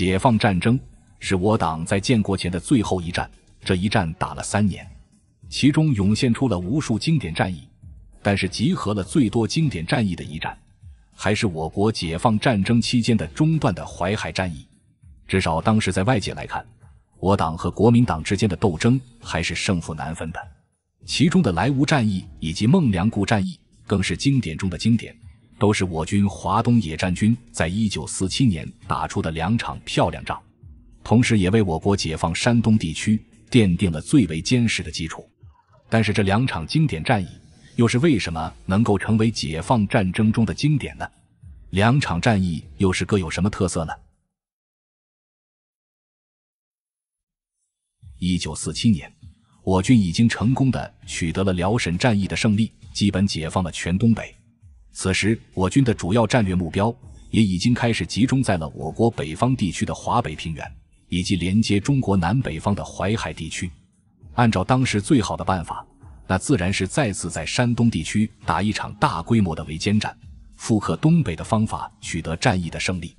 解放战争是我党在建国前的最后一战，这一战打了三年，其中涌现出了无数经典战役，但是集合了最多经典战役的一战，还是我国解放战争期间的中断的淮海战役。至少当时在外界来看，我党和国民党之间的斗争还是胜负难分的，其中的莱芜战役以及孟良崮战役更是经典中的经典。都是我军华东野战军在一九四七年打出的两场漂亮仗，同时也为我国解放山东地区奠定了最为坚实的基础。但是，这两场经典战役又是为什么能够成为解放战争中的经典呢？两场战役又是各有什么特色呢？一九四七年，我军已经成功的取得了辽沈战役的胜利，基本解放了全东北。此时，我军的主要战略目标也已经开始集中在了我国北方地区的华北平原，以及连接中国南北方的淮海地区。按照当时最好的办法，那自然是再次在山东地区打一场大规模的围歼战，复刻东北的方法，取得战役的胜利。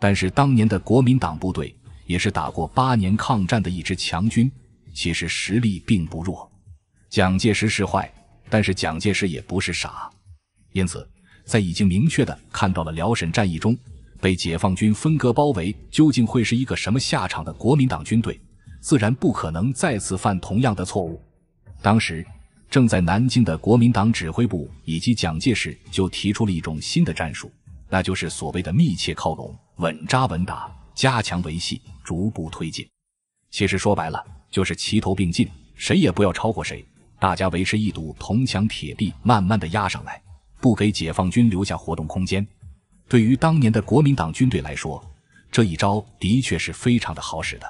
但是，当年的国民党部队也是打过八年抗战的一支强军，其实实力并不弱。蒋介石是坏，但是蒋介石也不是傻，因此。在已经明确的看到了辽沈战役中被解放军分割包围，究竟会是一个什么下场的国民党军队，自然不可能再次犯同样的错误。当时正在南京的国民党指挥部以及蒋介石就提出了一种新的战术，那就是所谓的密切靠拢、稳扎稳打、加强维系、逐步推进。其实说白了就是齐头并进，谁也不要超过谁，大家维持一堵铜墙铁壁，慢慢的压上来。不给解放军留下活动空间，对于当年的国民党军队来说，这一招的确是非常的好使的。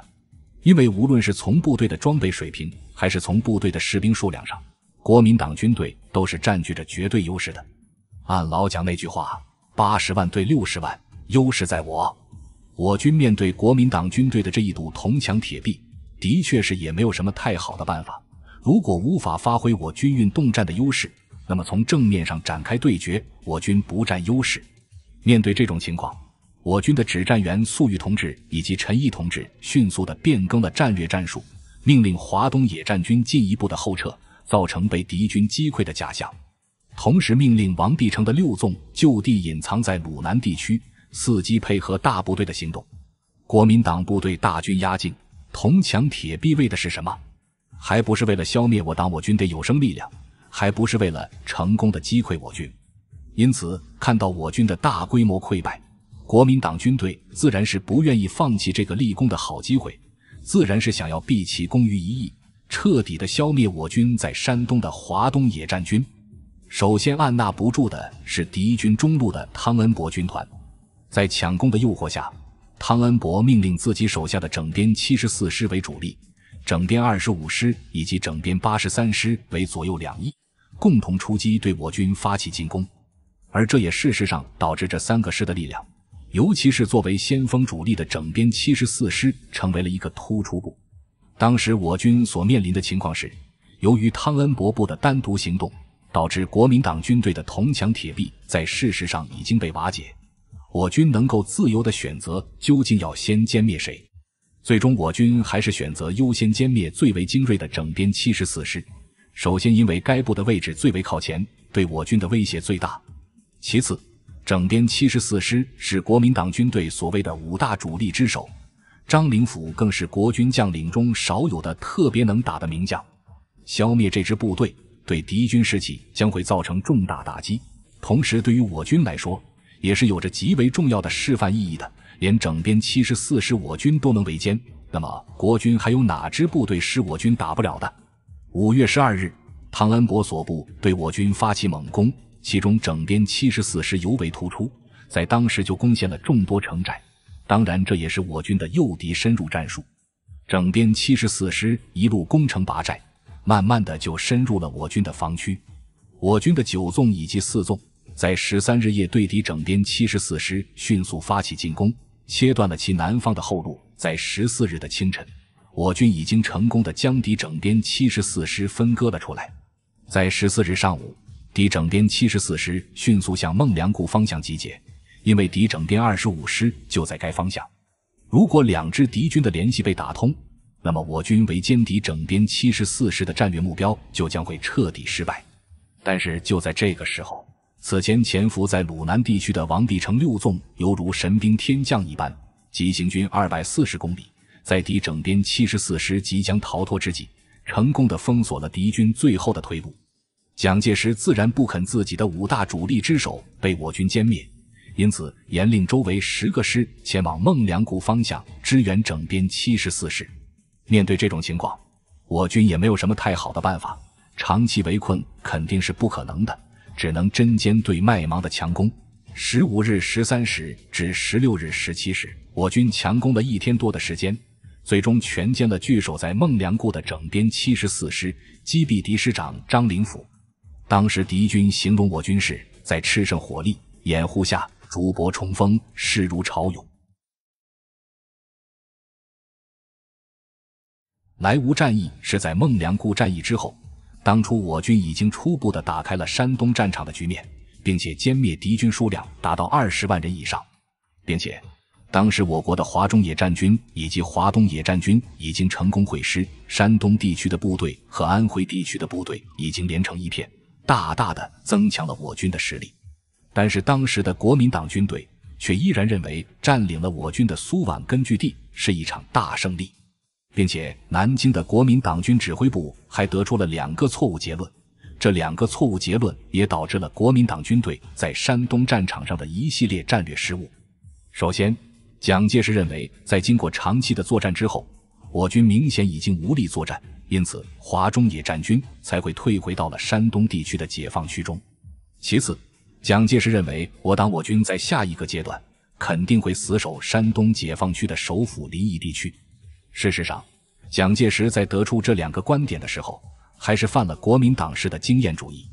因为无论是从部队的装备水平，还是从部队的士兵数量上，国民党军队都是占据着绝对优势的。按老蒋那句话：“八十万对六十万，优势在我。”我军面对国民党军队的这一堵铜墙铁壁，的确是也没有什么太好的办法。如果无法发挥我军运动战的优势，那么从正面上展开对决，我军不占优势。面对这种情况，我军的指战员粟裕同志以及陈毅同志迅速的变更了战略战术，命令华东野战军进一步的后撤，造成被敌军击溃的假象。同时，命令王必成的六纵就地隐藏在鲁南地区，伺机配合大部队的行动。国民党部队大军压境，铜墙铁壁为的是什么？还不是为了消灭我党我军的有生力量。还不是为了成功的击溃我军，因此看到我军的大规模溃败，国民党军队自然是不愿意放弃这个立功的好机会，自然是想要毕其功于一役，彻底的消灭我军在山东的华东野战军。首先按捺不住的是敌军中路的汤恩伯军团，在抢攻的诱惑下，汤恩伯命令自己手下的整编七十四师为主力，整编二十五师以及整编八十三师为左右两翼。共同出击，对我军发起进攻，而这也事实上导致这三个师的力量，尤其是作为先锋主力的整编七十四师，成为了一个突出部。当时我军所面临的情况是，由于汤恩伯部的单独行动，导致国民党军队的铜墙铁壁在事实上已经被瓦解。我军能够自由的选择，究竟要先歼灭谁？最终，我军还是选择优先歼灭最为精锐的整编七十四师。首先，因为该部的位置最为靠前，对我军的威胁最大。其次，整编七十四师是国民党军队所谓的五大主力之首，张灵甫更是国军将领中少有的特别能打的名将。消灭这支部队，对敌军士气将会造成重大打击。同时，对于我军来说，也是有着极为重要的示范意义的。连整编七十四师我军都能围歼，那么国军还有哪支部队是我军打不了的？五月十二日，汤恩伯所部对我军发起猛攻，其中整编七十四师尤为突出，在当时就攻陷了众多城寨。当然，这也是我军的诱敌深入战术。整编七十四师一路攻城拔寨，慢慢的就深入了我军的防区。我军的九纵以及四纵在十三日夜对敌整编七十四师迅速发起进攻，切断了其南方的后路。在十四日的清晨。我军已经成功的将敌整编七十四师分割了出来。在十四日上午，敌整编七十四师迅速向孟良崮方向集结，因为敌整编二十五师就在该方向。如果两支敌军的联系被打通，那么我军围歼敌整编七十四师的战略目标就将会彻底失败。但是就在这个时候，此前潜伏在鲁南地区的王必成六纵犹如神兵天将一般，急行军二百四十公里。在敌整编七十四师即将逃脱之际，成功的封锁了敌军最后的退路。蒋介石自然不肯自己的五大主力之首被我军歼灭，因此严令周围十个师前往孟良崮方向支援整编七十四师。面对这种情况，我军也没有什么太好的办法，长期围困肯定是不可能的，只能针尖对麦芒的强攻。十五日十三时至十六日十七时，我军强攻了一天多的时间。最终全歼了据守在孟良崮的整编七十四师，击毙敌师长张灵甫。当时敌军形容我军是在吃剩火力掩护下逐波冲锋，势如潮涌。莱芜战役是在孟良崮战役之后，当初我军已经初步的打开了山东战场的局面，并且歼灭敌军数量达到二十万人以上，并且。当时，我国的华中野战军以及华东野战军已经成功会师，山东地区的部队和安徽地区的部队已经连成一片，大大的增强了我军的实力。但是，当时的国民党军队却依然认为占领了我军的苏皖根据地是一场大胜利，并且南京的国民党军指挥部还得出了两个错误结论。这两个错误结论也导致了国民党军队在山东战场上的一系列战略失误。首先，蒋介石认为，在经过长期的作战之后，我军明显已经无力作战，因此华中野战军才会退回到了山东地区的解放区中。其次，蒋介石认为我党我军在下一个阶段肯定会死守山东解放区的首府临沂地区。事实上，蒋介石在得出这两个观点的时候，还是犯了国民党式的经验主义，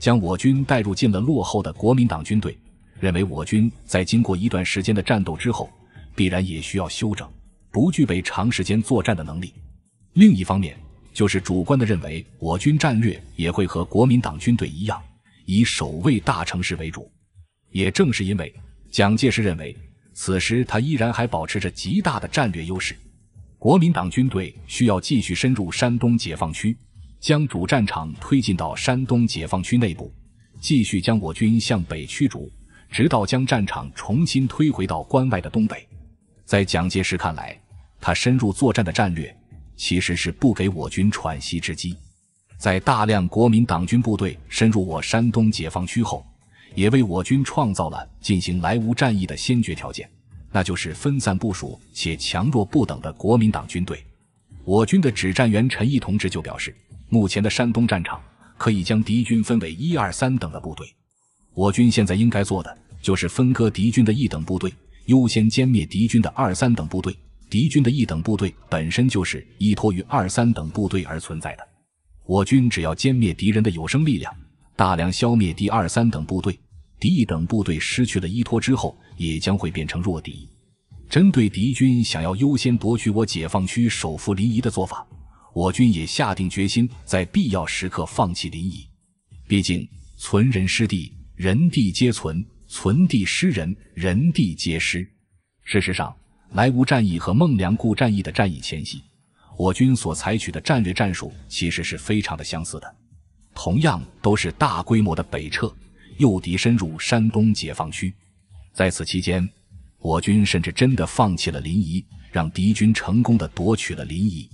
将我军带入进了落后的国民党军队，认为我军在经过一段时间的战斗之后。必然也需要休整，不具备长时间作战的能力。另一方面，就是主观的认为我军战略也会和国民党军队一样，以守卫大城市为主。也正是因为蒋介石认为，此时他依然还保持着极大的战略优势，国民党军队需要继续深入山东解放区，将主战场推进到山东解放区内部，继续将我军向北驱逐，直到将战场重新推回到关外的东北。在蒋介石看来，他深入作战的战略其实是不给我军喘息之机。在大量国民党军部队深入我山东解放区后，也为我军创造了进行莱芜战役的先决条件，那就是分散部署且强弱不等的国民党军队。我军的指战员陈毅同志就表示，目前的山东战场可以将敌军分为一、二、三等的部队，我军现在应该做的就是分割敌军的一等部队。优先歼灭敌军的二三等部队，敌军的一等部队本身就是依托于二三等部队而存在的。我军只要歼灭敌人的有生力量，大量消灭第二三等部队，敌一等部队失去了依托之后，也将会变成弱敌。针对敌军想要优先夺取我解放区首府临沂的做法，我军也下定决心在必要时刻放弃临沂。毕竟存人失地，人地皆存。存地失人，人地皆失。事实上，莱芜战役和孟良崮战役的战役前夕，我军所采取的战略战术其实是非常的相似的，同样都是大规模的北撤，诱敌深入山东解放区。在此期间，我军甚至真的放弃了临沂，让敌军成功的夺取了临沂。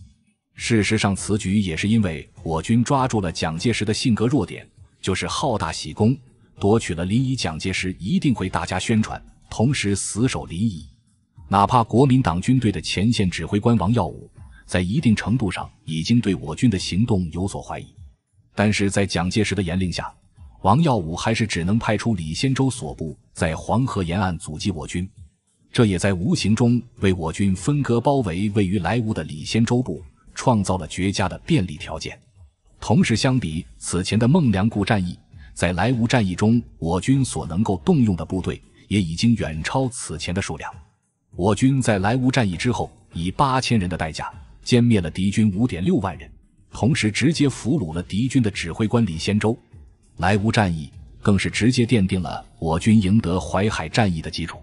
事实上，此举也是因为我军抓住了蒋介石的性格弱点，就是好大喜功。夺取了临沂，蒋介石一定会大加宣传，同时死守临沂。哪怕国民党军队的前线指挥官王耀武在一定程度上已经对我军的行动有所怀疑，但是在蒋介石的严令下，王耀武还是只能派出李先洲所部在黄河沿岸阻击我军。这也在无形中为我军分割包围位于莱芜的李先洲部创造了绝佳的便利条件。同时，相比此前的孟良崮战役。在莱芜战役中，我军所能够动用的部队也已经远超此前的数量。我军在莱芜战役之后，以八千人的代价歼灭了敌军五点六万人，同时直接俘虏了敌军的指挥官李仙洲。莱芜战役更是直接奠定了我军赢得淮海战役的基础。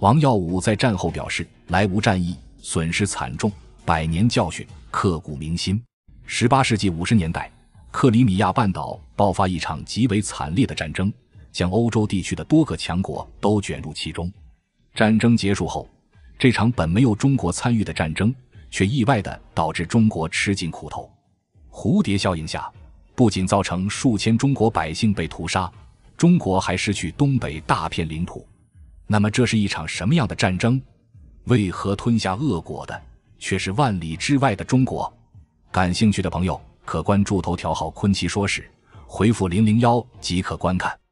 王耀武在战后表示，莱芜战役损失惨重，百年教训刻骨铭心。十八世纪五十年代。克里米亚半岛爆发一场极为惨烈的战争，将欧洲地区的多个强国都卷入其中。战争结束后，这场本没有中国参与的战争，却意外的导致中国吃尽苦头。蝴蝶效应下，不仅造成数千中国百姓被屠杀，中国还失去东北大片领土。那么，这是一场什么样的战争？为何吞下恶果的却是万里之外的中国？感兴趣的朋友。可关注头条号“昆奇说事”，回复零零幺即可观看。